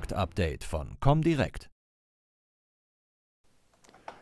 Marktupdate von Comdirect.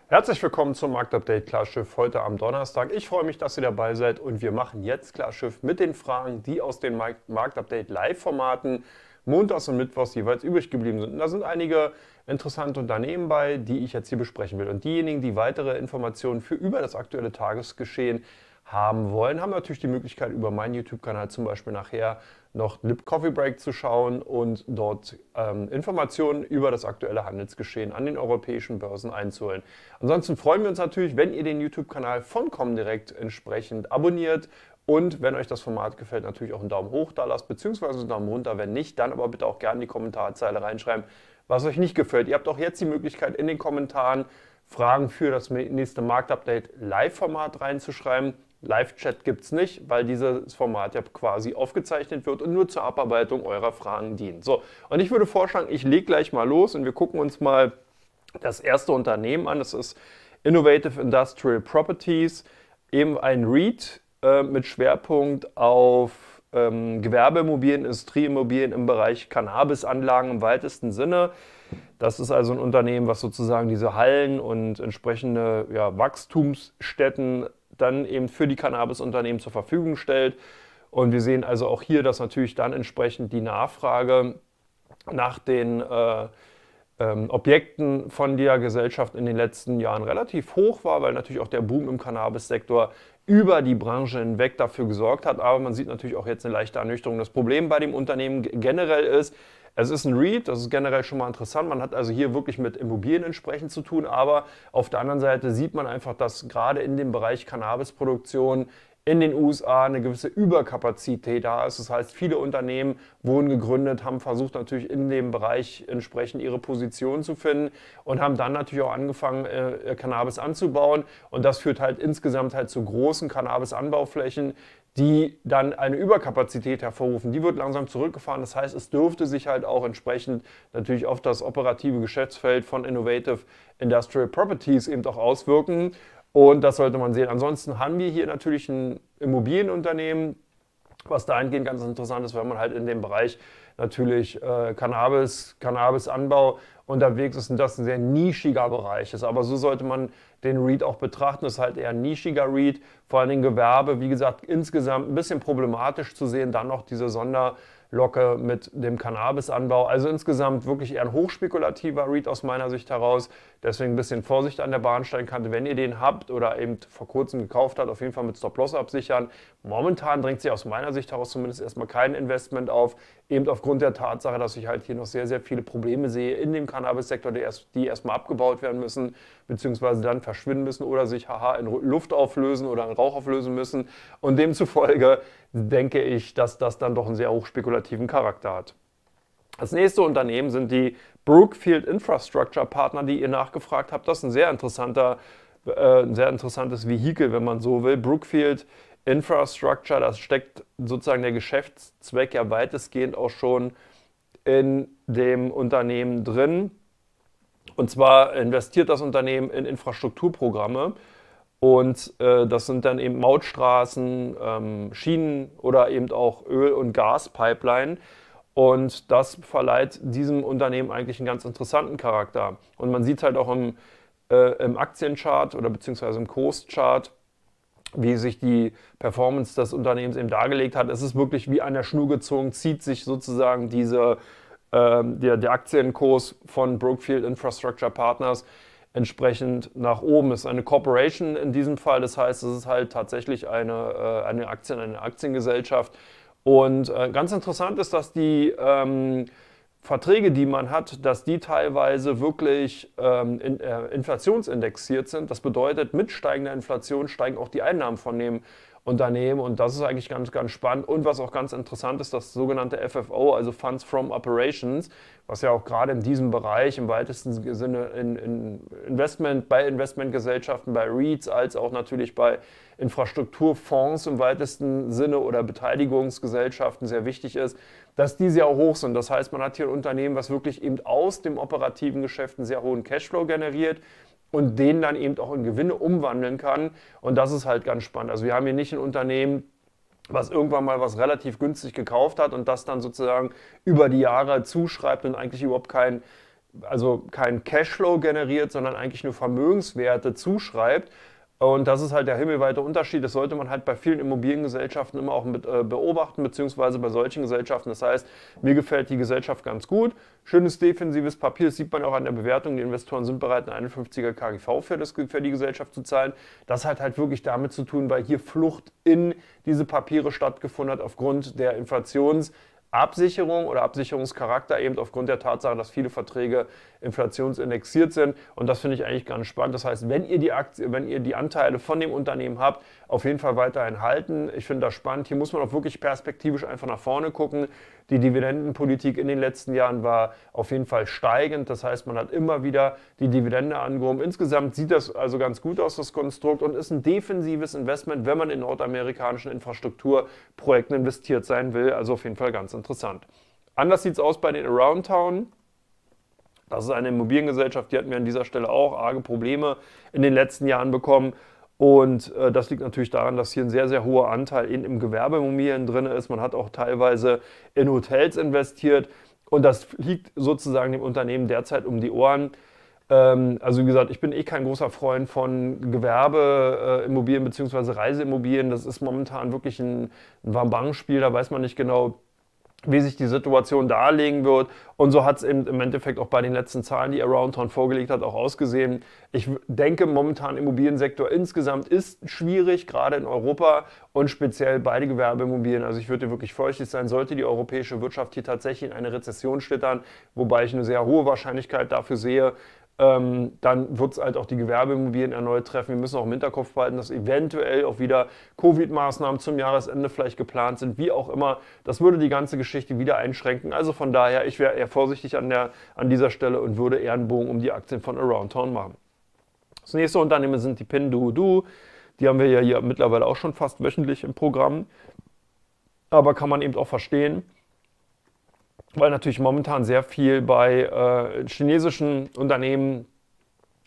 Herzlich willkommen zum Marktupdate Klarschiff heute am Donnerstag. Ich freue mich, dass ihr dabei seid und wir machen jetzt Klarschiff mit den Fragen, die aus den Marktupdate Live-Formaten montags und mittwochs jeweils übrig geblieben sind. Und da sind einige interessante Unternehmen bei, die ich jetzt hier besprechen will. Und diejenigen, die weitere Informationen für über das aktuelle Tagesgeschehen haben wollen, haben natürlich die Möglichkeit, über meinen YouTube-Kanal zum Beispiel nachher noch Lip Coffee Break zu schauen und dort ähm, Informationen über das aktuelle Handelsgeschehen an den europäischen Börsen einzuholen. Ansonsten freuen wir uns natürlich, wenn ihr den YouTube-Kanal von Comdirect entsprechend abonniert und wenn euch das Format gefällt, natürlich auch einen Daumen hoch da lasst, beziehungsweise einen Daumen runter. Wenn nicht, dann aber bitte auch gerne in die Kommentarzeile reinschreiben, was euch nicht gefällt. Ihr habt auch jetzt die Möglichkeit, in den Kommentaren Fragen für das nächste Marktupdate Live-Format reinzuschreiben. Live-Chat gibt es nicht, weil dieses Format ja quasi aufgezeichnet wird und nur zur Abarbeitung eurer Fragen dient. So, und ich würde vorschlagen, ich lege gleich mal los und wir gucken uns mal das erste Unternehmen an. Das ist Innovative Industrial Properties, eben ein REIT äh, mit Schwerpunkt auf ähm, Gewerbeimmobilien, Industrieimmobilien im Bereich Cannabisanlagen im weitesten Sinne. Das ist also ein Unternehmen, was sozusagen diese Hallen und entsprechende ja, Wachstumsstätten dann eben für die Cannabis-Unternehmen zur Verfügung stellt. Und wir sehen also auch hier, dass natürlich dann entsprechend die Nachfrage nach den äh, ähm, Objekten von der Gesellschaft in den letzten Jahren relativ hoch war, weil natürlich auch der Boom im Cannabis-Sektor über die Branche hinweg dafür gesorgt hat. Aber man sieht natürlich auch jetzt eine leichte Ernüchterung. Das Problem bei dem Unternehmen generell ist, also es ist ein Read, das ist generell schon mal interessant. Man hat also hier wirklich mit Immobilien entsprechend zu tun, aber auf der anderen Seite sieht man einfach, dass gerade in dem Bereich Cannabisproduktion in den USA eine gewisse Überkapazität da ist. Das heißt, viele Unternehmen wurden gegründet, haben versucht natürlich in dem Bereich entsprechend ihre Position zu finden und haben dann natürlich auch angefangen, äh, Cannabis anzubauen. Und das führt halt insgesamt halt zu großen Cannabis-Anbauflächen, die dann eine Überkapazität hervorrufen. Die wird langsam zurückgefahren. Das heißt, es dürfte sich halt auch entsprechend natürlich auf das operative Geschäftsfeld von Innovative Industrial Properties eben auch auswirken. Und das sollte man sehen. Ansonsten haben wir hier natürlich ein Immobilienunternehmen, was dahingehend ganz interessant ist, weil man halt in dem Bereich natürlich äh, Cannabis, Cannabisanbau unterwegs ist und das ein sehr nischiger Bereich ist. Aber so sollte man den Read auch betrachten. Das ist halt eher ein nischiger Read, vor allem Gewerbe, wie gesagt, insgesamt ein bisschen problematisch zu sehen. Dann noch diese Sonderlocke mit dem Cannabisanbau. Also insgesamt wirklich eher ein hochspekulativer Read aus meiner Sicht heraus. Deswegen ein bisschen Vorsicht an der Bahnsteinkante. wenn ihr den habt oder eben vor kurzem gekauft habt, auf jeden Fall mit Stop-Loss absichern. Momentan drängt sich aus meiner Sicht heraus zumindest erstmal kein Investment auf, eben aufgrund der Tatsache, dass ich halt hier noch sehr, sehr viele Probleme sehe in dem Cannabis-Sektor, die, erst, die erstmal abgebaut werden müssen, beziehungsweise dann verschwinden müssen oder sich haha in Luft auflösen oder in Rauch auflösen müssen. Und demzufolge denke ich, dass das dann doch einen sehr hochspekulativen Charakter hat. Das nächste Unternehmen sind die Brookfield Infrastructure Partner, die ihr nachgefragt habt. Das ist ein sehr interessanter, äh, ein sehr interessantes Vehikel, wenn man so will. Brookfield Infrastructure, das steckt sozusagen der Geschäftszweck ja weitestgehend auch schon in dem Unternehmen drin. Und zwar investiert das Unternehmen in Infrastrukturprogramme. Und äh, das sind dann eben Mautstraßen, ähm, Schienen oder eben auch Öl- und Gaspipeline. Und das verleiht diesem Unternehmen eigentlich einen ganz interessanten Charakter. Und man sieht halt auch im, äh, im Aktienchart oder beziehungsweise im Kurschart, wie sich die Performance des Unternehmens eben dargelegt hat. Es ist wirklich wie an der Schnur gezogen, zieht sich sozusagen diese ähm, der, der Aktienkurs von Brookfield Infrastructure Partners entsprechend nach oben. Es ist eine Corporation in diesem Fall, das heißt, es ist halt tatsächlich eine, äh, eine Aktien, eine Aktiengesellschaft. Und äh, ganz interessant ist, dass die ähm, Verträge, die man hat, dass die teilweise wirklich ähm, in, äh, inflationsindexiert sind. Das bedeutet, mit steigender Inflation steigen auch die Einnahmen von dem Unternehmen und das ist eigentlich ganz, ganz spannend. Und was auch ganz interessant ist, das sogenannte FFO, also Funds from Operations, was ja auch gerade in diesem Bereich im weitesten Sinne in, in Investment, bei Investmentgesellschaften, bei REITs, als auch natürlich bei Infrastrukturfonds im weitesten Sinne oder Beteiligungsgesellschaften sehr wichtig ist, dass die sehr hoch sind. Das heißt, man hat hier ein Unternehmen, was wirklich eben aus dem operativen Geschäft einen sehr hohen Cashflow generiert und den dann eben auch in Gewinne umwandeln kann. Und das ist halt ganz spannend. Also wir haben hier nicht ein Unternehmen, was irgendwann mal was relativ günstig gekauft hat und das dann sozusagen über die Jahre zuschreibt und eigentlich überhaupt kein, also kein Cashflow generiert, sondern eigentlich nur Vermögenswerte zuschreibt und das ist halt der himmelweite Unterschied. Das sollte man halt bei vielen Immobiliengesellschaften immer auch mit, äh, beobachten, beziehungsweise bei solchen Gesellschaften. Das heißt, mir gefällt die Gesellschaft ganz gut. Schönes defensives Papier, das sieht man auch an der Bewertung. Die Investoren sind bereit, ein 51er KGV für, das, für die Gesellschaft zu zahlen. Das hat halt wirklich damit zu tun, weil hier Flucht in diese Papiere stattgefunden hat aufgrund der Inflations- Absicherung oder Absicherungscharakter eben aufgrund der Tatsache, dass viele Verträge inflationsindexiert sind. Und das finde ich eigentlich ganz spannend. Das heißt, wenn ihr die Aktie, wenn ihr die Anteile von dem Unternehmen habt, auf jeden Fall weiterhin halten. Ich finde das spannend. Hier muss man auch wirklich perspektivisch einfach nach vorne gucken. Die Dividendenpolitik in den letzten Jahren war auf jeden Fall steigend. Das heißt, man hat immer wieder die Dividende angehoben. Insgesamt sieht das also ganz gut aus, das Konstrukt, und ist ein defensives Investment, wenn man in nordamerikanischen Infrastrukturprojekten investiert sein will. Also auf jeden Fall ganz interessant. Anders sieht es aus bei den Around Town. Das ist eine Immobiliengesellschaft, die hatten wir an dieser Stelle auch arge Probleme in den letzten Jahren bekommen. Und äh, das liegt natürlich daran, dass hier ein sehr, sehr hoher Anteil in, im Gewerbeimmobilien drin ist. Man hat auch teilweise in Hotels investiert. Und das liegt sozusagen dem Unternehmen derzeit um die Ohren. Ähm, also wie gesagt, ich bin eh kein großer Freund von Gewerbeimmobilien äh, bzw. Reiseimmobilien. Das ist momentan wirklich ein, ein Wambang-Spiel. Da weiß man nicht genau, wie sich die Situation darlegen wird. Und so hat es im Endeffekt auch bei den letzten Zahlen, die Aroundtown vorgelegt hat, auch ausgesehen. Ich denke, momentan Immobiliensektor insgesamt ist schwierig, gerade in Europa und speziell bei den Gewerbeimmobilien. Also ich würde wirklich feuchtig sein, sollte die europäische Wirtschaft hier tatsächlich in eine Rezession schlittern, wobei ich eine sehr hohe Wahrscheinlichkeit dafür sehe, ähm, dann wird es halt auch die Gewerbeimmobilien erneut treffen. Wir müssen auch im Hinterkopf behalten, dass eventuell auch wieder Covid-Maßnahmen zum Jahresende vielleicht geplant sind, wie auch immer. Das würde die ganze Geschichte wieder einschränken. Also von daher, ich wäre eher vorsichtig an, der, an dieser Stelle und würde eher einen Bogen um die Aktien von Around Town machen. Das nächste Unternehmen sind die Pinduoduo. Die haben wir ja hier mittlerweile auch schon fast wöchentlich im Programm. Aber kann man eben auch verstehen weil natürlich momentan sehr viel bei äh, chinesischen Unternehmen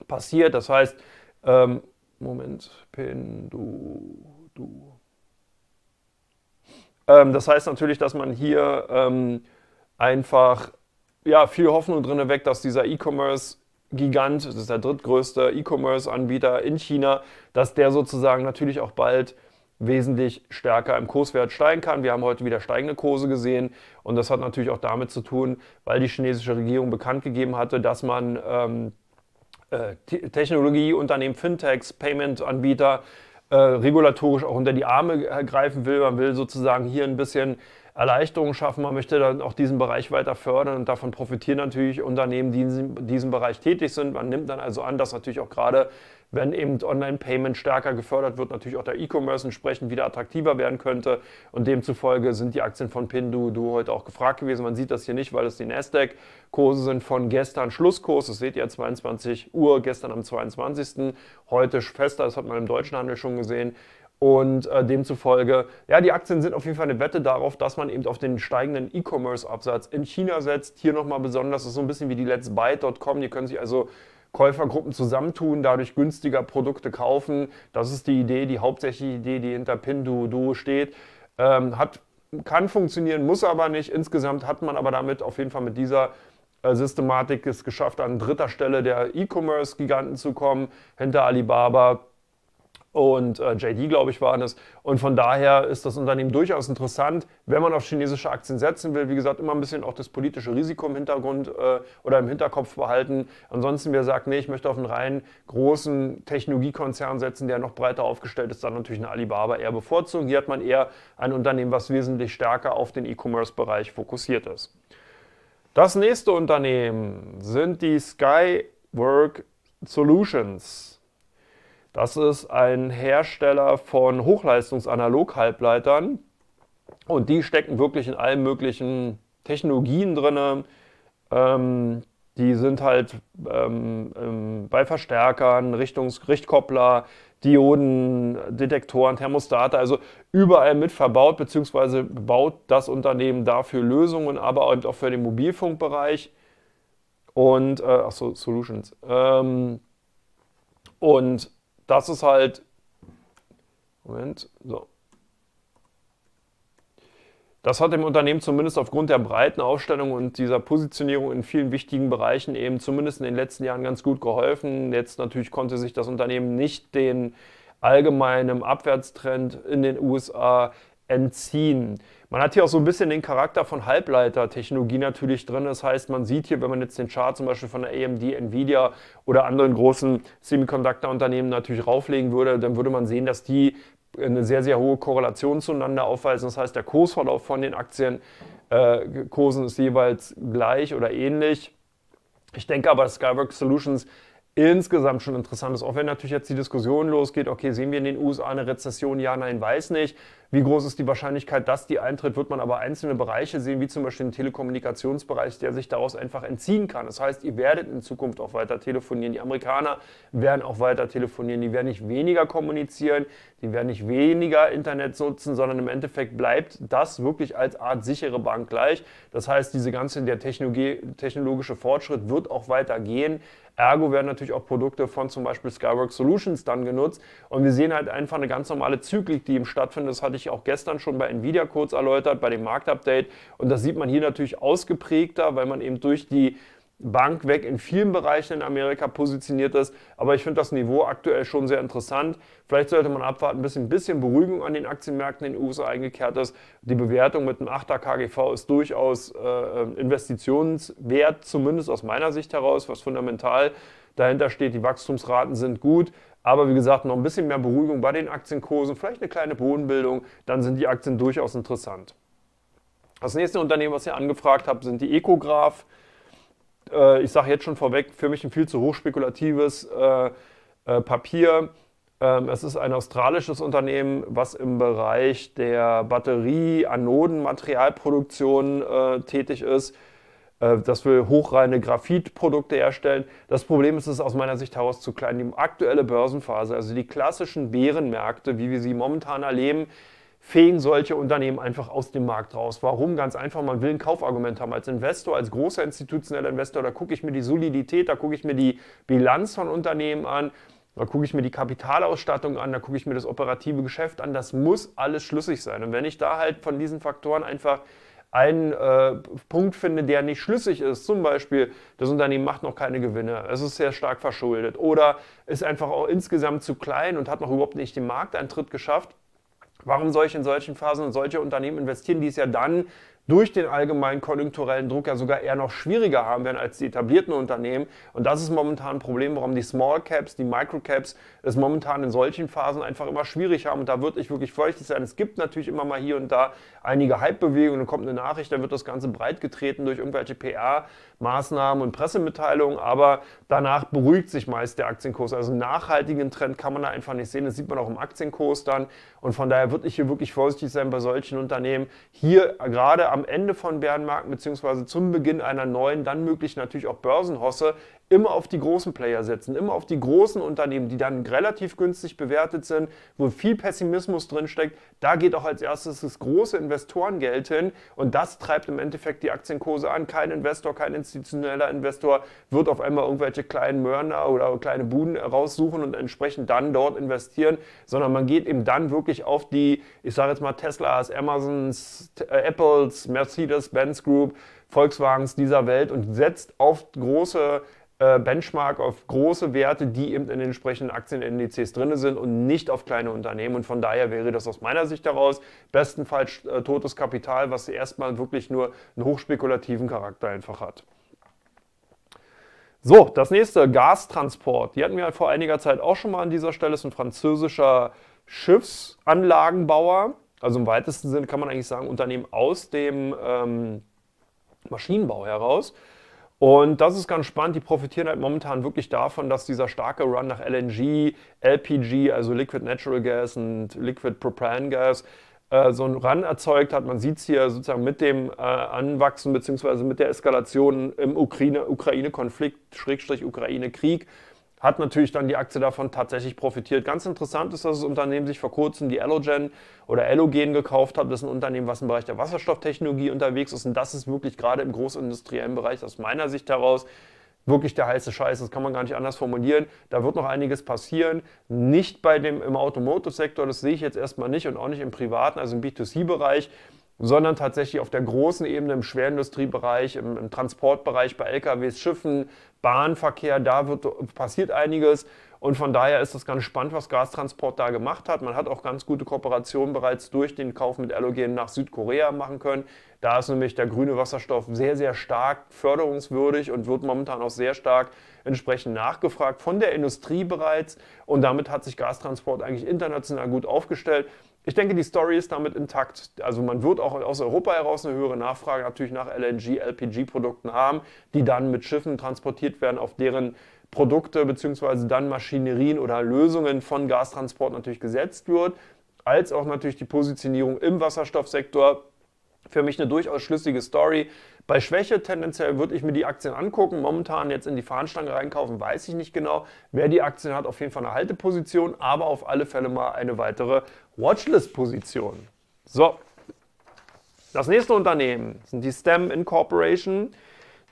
passiert. Das heißt, ähm, Moment, Pin, du. Ähm, das heißt natürlich, dass man hier ähm, einfach ja, viel Hoffnung drin weckt, dass dieser E-Commerce Gigant, das ist der drittgrößte E-Commerce-Anbieter in China, dass der sozusagen natürlich auch bald wesentlich stärker im Kurswert steigen kann. Wir haben heute wieder steigende Kurse gesehen und das hat natürlich auch damit zu tun, weil die chinesische Regierung bekannt gegeben hatte, dass man ähm, äh, Technologieunternehmen, Fintechs, Payment-Anbieter äh, regulatorisch auch unter die Arme äh, greifen will. Man will sozusagen hier ein bisschen Erleichterungen schaffen. Man möchte dann auch diesen Bereich weiter fördern und davon profitieren natürlich Unternehmen, die in diesem Bereich tätig sind. Man nimmt dann also an, dass natürlich auch gerade wenn eben Online-Payment stärker gefördert wird, natürlich auch der E-Commerce entsprechend wieder attraktiver werden könnte. Und demzufolge sind die Aktien von Pinduoduo heute auch gefragt gewesen. Man sieht das hier nicht, weil es die Nasdaq-Kurse sind von gestern Schlusskurs. Das seht ihr 22 Uhr, gestern am 22. Heute fester, das hat man im deutschen Handel schon gesehen. Und äh, demzufolge, ja, die Aktien sind auf jeden Fall eine Wette darauf, dass man eben auf den steigenden E-Commerce-Absatz in China setzt. Hier nochmal besonders, das ist so ein bisschen wie die Let's Buy.com. Die können sich also Käufergruppen zusammentun, dadurch günstiger Produkte kaufen. Das ist die Idee, die hauptsächliche Idee, die hinter Pinduoduo steht. Ähm, hat, kann funktionieren, muss aber nicht. Insgesamt hat man aber damit auf jeden Fall mit dieser äh, Systematik es geschafft, an dritter Stelle der E-Commerce-Giganten zu kommen, hinter Alibaba, und äh, JD, glaube ich, waren es. Und von daher ist das Unternehmen durchaus interessant, wenn man auf chinesische Aktien setzen will. Wie gesagt, immer ein bisschen auch das politische Risiko im Hintergrund äh, oder im Hinterkopf behalten. Ansonsten, wer sagt, nee, ich möchte auf einen rein großen Technologiekonzern setzen, der noch breiter aufgestellt ist, dann natürlich eine Alibaba eher bevorzugen. Hier hat man eher ein Unternehmen, was wesentlich stärker auf den E-Commerce-Bereich fokussiert ist. Das nächste Unternehmen sind die Skywork Solutions. Das ist ein Hersteller von hochleistungsanalog halbleitern und die stecken wirklich in allen möglichen Technologien drin. Ähm, die sind halt ähm, bei Verstärkern, Richtungs Richtkoppler, Dioden, Detektoren, Thermostate, also überall mit verbaut, beziehungsweise baut das Unternehmen dafür Lösungen, aber auch für den Mobilfunkbereich und äh, achso, Solutions. Ähm, und das ist halt, Moment, so. Das hat dem Unternehmen zumindest aufgrund der breiten Aufstellung und dieser Positionierung in vielen wichtigen Bereichen eben zumindest in den letzten Jahren ganz gut geholfen. Jetzt natürlich konnte sich das Unternehmen nicht den allgemeinen Abwärtstrend in den USA entziehen. Man hat hier auch so ein bisschen den Charakter von Halbleitertechnologie natürlich drin. Das heißt, man sieht hier, wenn man jetzt den Chart zum Beispiel von der AMD, Nvidia oder anderen großen Semiconductor-Unternehmen natürlich rauflegen würde, dann würde man sehen, dass die eine sehr, sehr hohe Korrelation zueinander aufweisen. Das heißt, der Kursverlauf von den Aktienkursen äh, ist jeweils gleich oder ähnlich. Ich denke aber, Skyworks Solutions insgesamt schon interessant ist. Auch wenn natürlich jetzt die Diskussion losgeht, okay, sehen wir in den USA eine Rezession? Ja, nein, weiß nicht. Wie groß ist die Wahrscheinlichkeit, dass die eintritt? Wird man aber einzelne Bereiche sehen, wie zum Beispiel den Telekommunikationsbereich, der sich daraus einfach entziehen kann. Das heißt, ihr werdet in Zukunft auch weiter telefonieren. Die Amerikaner werden auch weiter telefonieren. Die werden nicht weniger kommunizieren, die werden nicht weniger Internet nutzen, sondern im Endeffekt bleibt das wirklich als Art sichere Bank gleich. Das heißt, diese ganze der technologische Fortschritt wird auch weitergehen. Ergo werden natürlich auch Produkte von zum Beispiel Skyworks Solutions dann genutzt. Und wir sehen halt einfach eine ganz normale Zyklik, die eben stattfindet. Das hatte ich auch gestern schon bei Nvidia kurz erläutert, bei dem Marktupdate. Und das sieht man hier natürlich ausgeprägter, weil man eben durch die Bank weg in vielen Bereichen in Amerika positioniert ist. Aber ich finde das Niveau aktuell schon sehr interessant. Vielleicht sollte man abwarten, bis ein bisschen Beruhigung an den Aktienmärkten in den USA eingekehrt ist. Die Bewertung mit einem 8er KGV ist durchaus äh, ähm, investitionswert, zumindest aus meiner Sicht heraus, was fundamental dahinter steht. Die Wachstumsraten sind gut. Aber wie gesagt, noch ein bisschen mehr Beruhigung bei den Aktienkursen, vielleicht eine kleine Bodenbildung, dann sind die Aktien durchaus interessant. Das nächste Unternehmen, was ihr angefragt habt, sind die Ecograph äh, ich sage jetzt schon vorweg, für mich ein viel zu hochspekulatives äh, äh, Papier. Ähm, es ist ein australisches Unternehmen, was im Bereich der Batterie-Anodenmaterialproduktion äh, tätig ist äh, dass wir hochreine Graphitprodukte herstellen. Das Problem ist, es aus meiner Sicht heraus zu klein. Die aktuelle Börsenphase, also die klassischen Bärenmärkte, wie wir sie momentan erleben, fegen solche Unternehmen einfach aus dem Markt raus. Warum? Ganz einfach, man will ein Kaufargument haben. Als Investor, als großer institutioneller Investor, da gucke ich mir die Solidität, da gucke ich mir die Bilanz von Unternehmen an, da gucke ich mir die Kapitalausstattung an, da gucke ich mir das operative Geschäft an. Das muss alles schlüssig sein. Und wenn ich da halt von diesen Faktoren einfach einen äh, Punkt finde, der nicht schlüssig ist. Zum Beispiel, das Unternehmen macht noch keine Gewinne, es ist sehr stark verschuldet oder ist einfach auch insgesamt zu klein und hat noch überhaupt nicht den Markteintritt geschafft. Warum soll ich in solchen Phasen und solche Unternehmen investieren, die es ja dann durch den allgemeinen konjunkturellen Druck ja sogar eher noch schwieriger haben werden als die etablierten Unternehmen. Und das ist momentan ein Problem, warum die Small Caps, die Micro Caps es momentan in solchen Phasen einfach immer schwierig haben. Und da würde ich wirklich feuchtig sein. Es gibt natürlich immer mal hier und da einige Hypebewegungen, dann kommt eine Nachricht, dann wird das Ganze breit getreten durch irgendwelche PR-Maßnahmen und Pressemitteilungen. Aber danach beruhigt sich meist der Aktienkurs. Also einen nachhaltigen Trend kann man da einfach nicht sehen. Das sieht man auch im Aktienkurs dann. Und von daher würde ich hier wirklich vorsichtig sein bei solchen Unternehmen. Hier äh, gerade am Ende von Bärenmarken bzw. zum Beginn einer neuen, dann möglich natürlich auch Börsenhosse immer auf die großen Player setzen, immer auf die großen Unternehmen, die dann relativ günstig bewertet sind, wo viel Pessimismus drin steckt. Da geht auch als erstes das große Investorengeld hin und das treibt im Endeffekt die Aktienkurse an. Kein Investor, kein institutioneller Investor wird auf einmal irgendwelche kleinen Mörner oder kleine Buden raussuchen und entsprechend dann dort investieren, sondern man geht eben dann wirklich auf die, ich sage jetzt mal Teslas, Amazons, äh, Apples, Mercedes-Benz Group, Volkswagens dieser Welt und setzt auf große äh, Benchmark auf große Werte, die eben in den entsprechenden Aktienindizes drin sind und nicht auf kleine Unternehmen. Und von daher wäre das aus meiner Sicht heraus bestenfalls äh, totes Kapital, was erstmal wirklich nur einen hochspekulativen Charakter einfach hat. So, das nächste, Gastransport. Die hatten wir vor einiger Zeit auch schon mal an dieser Stelle. Das ist ein französischer Schiffsanlagenbauer. Also im weitesten Sinne kann man eigentlich sagen, Unternehmen aus dem ähm, Maschinenbau heraus. Und das ist ganz spannend. Die profitieren halt momentan wirklich davon, dass dieser starke Run nach LNG, LPG, also Liquid Natural Gas und Liquid Propane Gas, äh, so einen Run erzeugt hat. Man sieht es hier sozusagen mit dem äh, Anwachsen bzw. mit der Eskalation im Ukraine-Konflikt, Schrägstrich Ukraine-Krieg, hat natürlich dann die Aktie davon tatsächlich profitiert. Ganz interessant ist, dass das Unternehmen sich vor kurzem die Allogen oder Elogen gekauft hat. Das ist ein Unternehmen, was im Bereich der Wasserstofftechnologie unterwegs ist. Und das ist wirklich gerade im großindustriellen Bereich aus meiner Sicht heraus wirklich der heiße Scheiß. Das kann man gar nicht anders formulieren. Da wird noch einiges passieren. Nicht bei dem im Automotive-Sektor, das sehe ich jetzt erstmal nicht und auch nicht im privaten, also im B2C-Bereich sondern tatsächlich auf der großen Ebene im Schwerindustriebereich, im, im Transportbereich bei LKWs, Schiffen, Bahnverkehr, da wird, passiert einiges. Und von daher ist das ganz spannend, was Gastransport da gemacht hat. Man hat auch ganz gute Kooperationen bereits durch den Kauf mit Allogen nach Südkorea machen können. Da ist nämlich der grüne Wasserstoff sehr, sehr stark förderungswürdig und wird momentan auch sehr stark entsprechend nachgefragt von der Industrie bereits. Und damit hat sich Gastransport eigentlich international gut aufgestellt ich denke, die Story ist damit intakt. Also man wird auch aus Europa heraus eine höhere Nachfrage natürlich nach LNG, LPG-Produkten haben, die dann mit Schiffen transportiert werden, auf deren Produkte bzw. dann Maschinerien oder Lösungen von Gastransport natürlich gesetzt wird, als auch natürlich die Positionierung im Wasserstoffsektor. Für mich eine durchaus schlüssige Story, bei Schwäche tendenziell würde ich mir die Aktien angucken. Momentan jetzt in die Fahnenstange reinkaufen, weiß ich nicht genau. Wer die Aktien hat, auf jeden Fall eine Halteposition, aber auf alle Fälle mal eine weitere Watchlist-Position. So, das nächste Unternehmen sind die STEM Incorporation,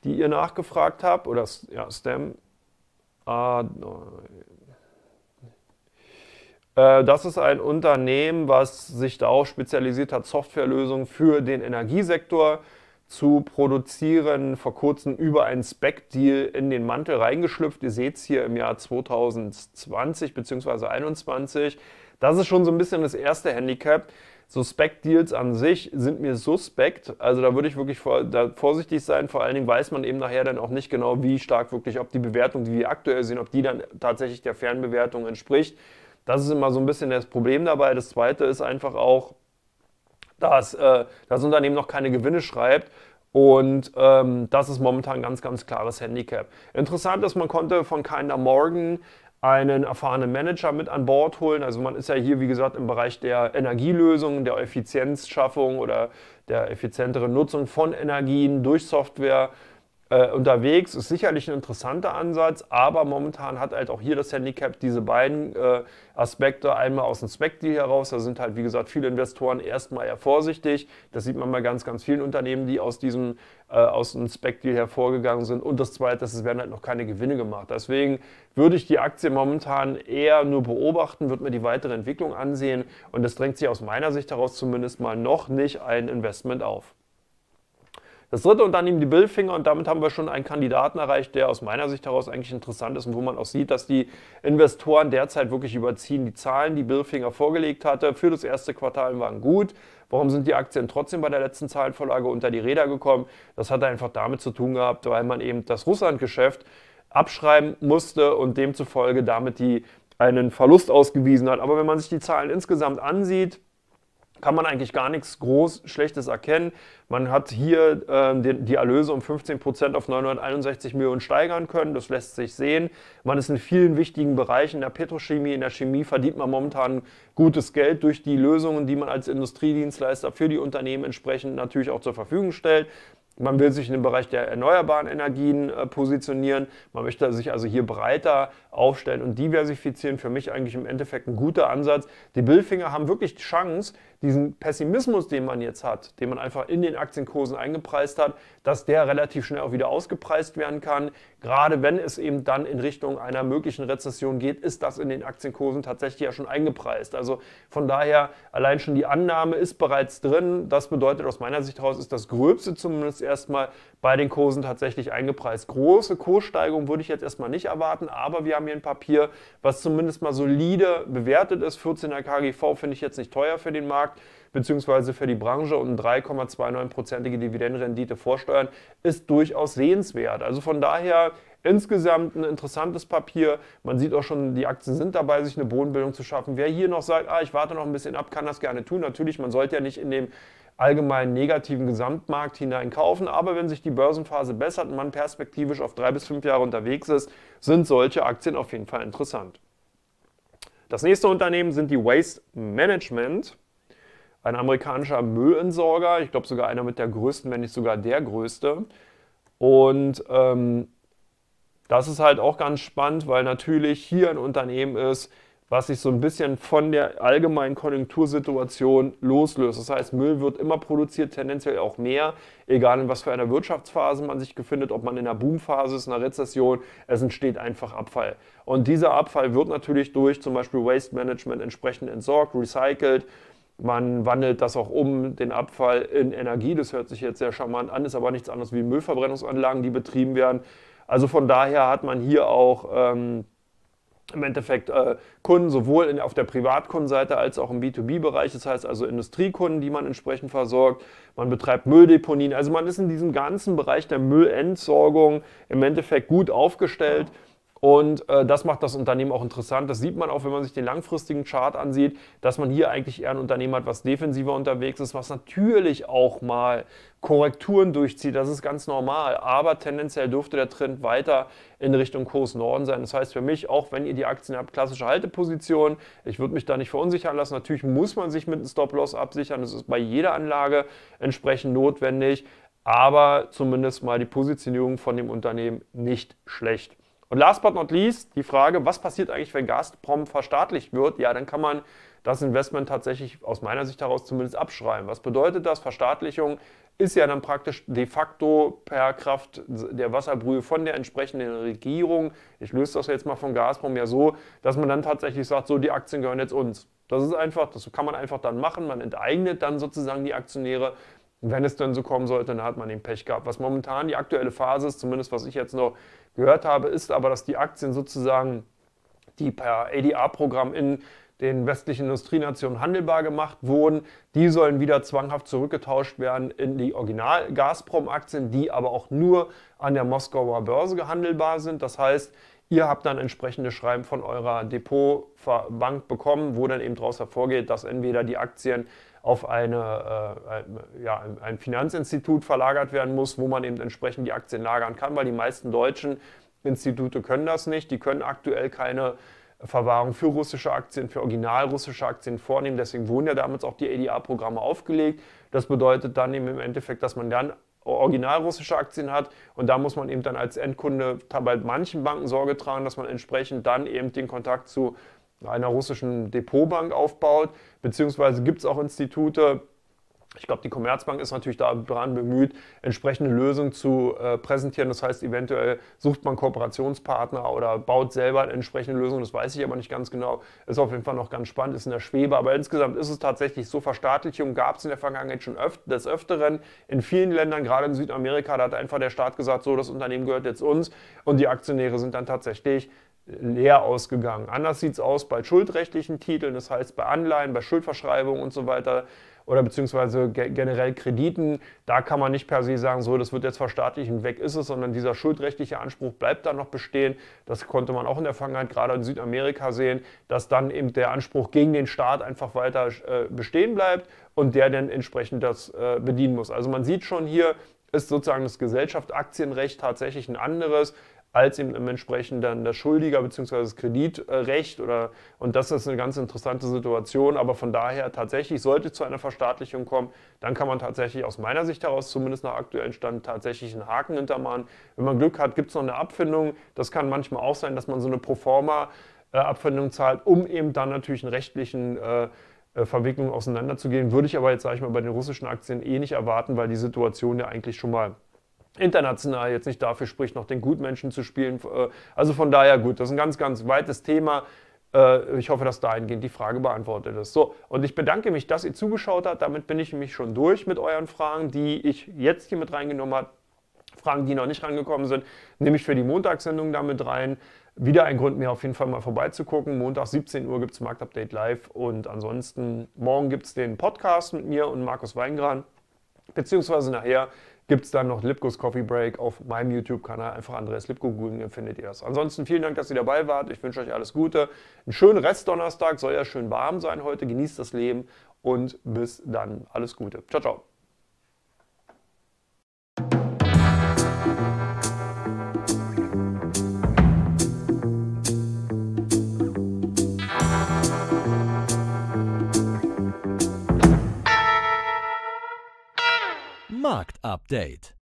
die ihr nachgefragt habt. Oder ja, STEM. Ah, äh, das ist ein Unternehmen, was sich darauf spezialisiert hat, Softwarelösungen für den Energiesektor zu zu produzieren. Vor kurzem über einen Spec-Deal in den Mantel reingeschlüpft. Ihr seht es hier im Jahr 2020 bzw. 2021. Das ist schon so ein bisschen das erste Handicap. So Spec-Deals an sich sind mir suspekt. Also da würde ich wirklich vor, vorsichtig sein. Vor allen Dingen weiß man eben nachher dann auch nicht genau, wie stark wirklich, ob die Bewertung, die wir aktuell sehen, ob die dann tatsächlich der Fernbewertung entspricht. Das ist immer so ein bisschen das Problem dabei. Das zweite ist einfach auch, dass äh, das Unternehmen noch keine Gewinne schreibt. Und ähm, das ist momentan ein ganz, ganz klares Handicap. Interessant ist, man konnte von Kinder Morgan einen erfahrenen Manager mit an Bord holen. Also man ist ja hier, wie gesagt, im Bereich der Energielösungen, der Effizienzschaffung oder der effizienteren Nutzung von Energien durch Software äh, unterwegs. Ist sicherlich ein interessanter Ansatz, aber momentan hat halt auch hier das Handicap diese beiden äh, Aspekte. Einmal aus dem spec heraus, da sind halt wie gesagt viele Investoren erstmal eher vorsichtig. Das sieht man bei ganz, ganz vielen Unternehmen, die aus diesem äh, aus dem Spec-Deal hervorgegangen sind. Und das Zweite ist, es werden halt noch keine Gewinne gemacht. Deswegen würde ich die Aktie momentan eher nur beobachten, würde mir die weitere Entwicklung ansehen. Und das drängt sich aus meiner Sicht heraus zumindest mal noch nicht ein Investment auf. Das dritte Unternehmen, die Billfinger und damit haben wir schon einen Kandidaten erreicht, der aus meiner Sicht heraus eigentlich interessant ist und wo man auch sieht, dass die Investoren derzeit wirklich überziehen. Die Zahlen, die Billfinger vorgelegt hatte für das erste Quartal waren gut. Warum sind die Aktien trotzdem bei der letzten Zahlenvorlage unter die Räder gekommen? Das hat einfach damit zu tun gehabt, weil man eben das Russlandgeschäft abschreiben musste und demzufolge damit die einen Verlust ausgewiesen hat. Aber wenn man sich die Zahlen insgesamt ansieht, kann man eigentlich gar nichts groß Schlechtes erkennen. Man hat hier ähm, die, die, Erlöse um 15% auf 961 Millionen steigern können. Das lässt sich sehen. Man ist in vielen wichtigen Bereichen, in der Petrochemie, in der Chemie verdient man momentan gutes Geld durch die Lösungen, die man als Industriedienstleister für die Unternehmen entsprechend natürlich auch zur Verfügung stellt. Man will sich in den Bereich der erneuerbaren Energien äh, positionieren. Man möchte sich also hier breiter aufstellen und diversifizieren. Für mich eigentlich im Endeffekt ein guter Ansatz. Die Billfinger haben wirklich die Chance, diesen Pessimismus, den man jetzt hat, den man einfach in den Aktienkursen eingepreist hat, dass der relativ schnell auch wieder ausgepreist werden kann. Gerade wenn es eben dann in Richtung einer möglichen Rezession geht, ist das in den Aktienkursen tatsächlich ja schon eingepreist. Also von daher, allein schon die Annahme ist bereits drin. Das bedeutet aus meiner Sicht heraus, ist das Gröbste zumindest erstmal bei den Kursen tatsächlich eingepreist. Große Kurssteigerung würde ich jetzt erstmal nicht erwarten, aber wir haben hier ein Papier, was zumindest mal solide bewertet ist. 14er KGV finde ich jetzt nicht teuer für den Markt bzw. für die Branche und 3,29-prozentige Dividendenrendite vorsteuern, ist durchaus sehenswert. Also von daher insgesamt ein interessantes Papier. Man sieht auch schon, die Aktien sind dabei, sich eine Bodenbildung zu schaffen. Wer hier noch sagt, ah, ich warte noch ein bisschen ab, kann das gerne tun. Natürlich, man sollte ja nicht in dem allgemeinen negativen Gesamtmarkt hineinkaufen. Aber wenn sich die Börsenphase bessert und man perspektivisch auf drei bis fünf Jahre unterwegs ist, sind solche Aktien auf jeden Fall interessant. Das nächste Unternehmen sind die Waste Management ein amerikanischer Müllentsorger, ich glaube sogar einer mit der größten, wenn nicht sogar der größte. Und ähm, das ist halt auch ganz spannend, weil natürlich hier ein Unternehmen ist, was sich so ein bisschen von der allgemeinen Konjunktursituation loslöst. Das heißt, Müll wird immer produziert, tendenziell auch mehr, egal in was für einer Wirtschaftsphase man sich befindet, ob man in einer Boomphase ist, in einer Rezession, es entsteht einfach Abfall. Und dieser Abfall wird natürlich durch zum Beispiel Waste Management entsprechend entsorgt, recycelt man wandelt das auch um, den Abfall in Energie. Das hört sich jetzt sehr charmant an, ist aber nichts anderes wie Müllverbrennungsanlagen, die betrieben werden. Also von daher hat man hier auch ähm, im Endeffekt äh, Kunden sowohl in, auf der Privatkundenseite als auch im B2B-Bereich. Das heißt also Industriekunden, die man entsprechend versorgt. Man betreibt Mülldeponien. Also man ist in diesem ganzen Bereich der Müllentsorgung im Endeffekt gut aufgestellt. Ja und äh, das macht das Unternehmen auch interessant. Das sieht man auch, wenn man sich den langfristigen Chart ansieht, dass man hier eigentlich eher ein Unternehmen hat, was defensiver unterwegs ist, was natürlich auch mal Korrekturen durchzieht. Das ist ganz normal. Aber tendenziell dürfte der Trend weiter in Richtung Kurs Norden sein. Das heißt für mich, auch wenn ihr die Aktien habt, klassische Halteposition. Ich würde mich da nicht verunsichern lassen. Natürlich muss man sich mit einem Stop-Loss absichern. Das ist bei jeder Anlage entsprechend notwendig. Aber zumindest mal die Positionierung von dem Unternehmen nicht schlecht. Und last but not least die Frage, was passiert eigentlich, wenn Gazprom verstaatlicht wird? Ja, dann kann man das Investment tatsächlich aus meiner Sicht heraus zumindest abschreiben. Was bedeutet das? Verstaatlichung ist ja dann praktisch de facto per Kraft der Wasserbrühe von der entsprechenden Regierung, ich löse das jetzt mal von Gazprom ja so, dass man dann tatsächlich sagt, so die Aktien gehören jetzt uns. Das ist einfach, das kann man einfach dann machen, man enteignet dann sozusagen die Aktionäre. Wenn es dann so kommen sollte, dann hat man den Pech gehabt. Was momentan die aktuelle Phase ist, zumindest was ich jetzt noch gehört habe, ist aber, dass die Aktien sozusagen, die per ada programm in den westlichen Industrienationen handelbar gemacht wurden, die sollen wieder zwanghaft zurückgetauscht werden in die Original-Gazprom-Aktien, die aber auch nur an der Moskauer Börse gehandelbar sind. Das heißt, Ihr habt dann entsprechende Schreiben von eurer Depotbank bekommen, wo dann eben daraus hervorgeht, dass entweder die Aktien auf eine, äh, ja, ein Finanzinstitut verlagert werden muss, wo man eben entsprechend die Aktien lagern kann, weil die meisten deutschen Institute können das nicht. Die können aktuell keine Verwahrung für russische Aktien, für original russische Aktien vornehmen. Deswegen wurden ja damals auch die ADA-Programme aufgelegt. Das bedeutet dann eben im Endeffekt, dass man dann original russische Aktien hat und da muss man eben dann als Endkunde bei manchen Banken Sorge tragen, dass man entsprechend dann eben den Kontakt zu einer russischen Depotbank aufbaut, beziehungsweise gibt es auch Institute, ich glaube, die Commerzbank ist natürlich daran bemüht, entsprechende Lösungen zu äh, präsentieren. Das heißt, eventuell sucht man Kooperationspartner oder baut selber eine entsprechende Lösungen. Das weiß ich aber nicht ganz genau. Ist auf jeden Fall noch ganz spannend, ist in der Schwebe. Aber insgesamt ist es tatsächlich so, Verstaatlichung gab es in der Vergangenheit schon öf des Öfteren. In vielen Ländern, gerade in Südamerika, da hat einfach der Staat gesagt, so, das Unternehmen gehört jetzt uns. Und die Aktionäre sind dann tatsächlich leer ausgegangen. Anders sieht es aus bei schuldrechtlichen Titeln, das heißt bei Anleihen, bei Schuldverschreibungen und so weiter oder beziehungsweise ge generell Krediten. Da kann man nicht per se sagen, so, das wird jetzt verstaatlichen weg ist es, sondern dieser schuldrechtliche Anspruch bleibt dann noch bestehen. Das konnte man auch in der Vergangenheit gerade in Südamerika sehen, dass dann eben der Anspruch gegen den Staat einfach weiter äh, bestehen bleibt und der dann entsprechend das äh, bedienen muss. Also man sieht schon hier, ist sozusagen das Gesellschaftsaktienrecht tatsächlich ein anderes als eben entsprechend dann der Schuldiger bzw. das Kreditrecht oder und das ist eine ganz interessante Situation, aber von daher tatsächlich sollte es zu einer Verstaatlichung kommen, dann kann man tatsächlich aus meiner Sicht heraus zumindest nach aktuellem Stand tatsächlich einen Haken hintermachen. Wenn man Glück hat, gibt es noch eine Abfindung, das kann manchmal auch sein, dass man so eine Proforma Abfindung zahlt, um eben dann natürlich einen rechtlichen äh, äh, Verwicklung auseinanderzugehen, würde ich aber jetzt, sage ich mal, bei den russischen Aktien eh nicht erwarten, weil die Situation ja eigentlich schon mal international jetzt nicht dafür spricht, noch den Gutmenschen zu spielen. Äh, also von daher gut, das ist ein ganz, ganz weites Thema. Äh, ich hoffe, dass dahingehend die Frage beantwortet ist. So, und ich bedanke mich, dass ihr zugeschaut habt. Damit bin ich nämlich schon durch mit euren Fragen, die ich jetzt hier mit reingenommen habe. Fragen, die noch nicht rangekommen sind, nehme ich für die Montagssendung damit rein. Wieder ein Grund, mir auf jeden Fall mal vorbeizugucken. Montag 17 Uhr gibt es Marktupdate live und ansonsten morgen gibt es den Podcast mit mir und Markus Weingran, beziehungsweise nachher gibt es dann noch Lipkos Coffee Break auf meinem YouTube-Kanal. Einfach Andreas Lipko googeln, findet ihr das. Ansonsten vielen Dank, dass ihr dabei wart. Ich wünsche euch alles Gute. Einen schönen Restdonnerstag. Soll ja schön warm sein heute. Genießt das Leben und bis dann. Alles Gute. Ciao, ciao. Marktupdate.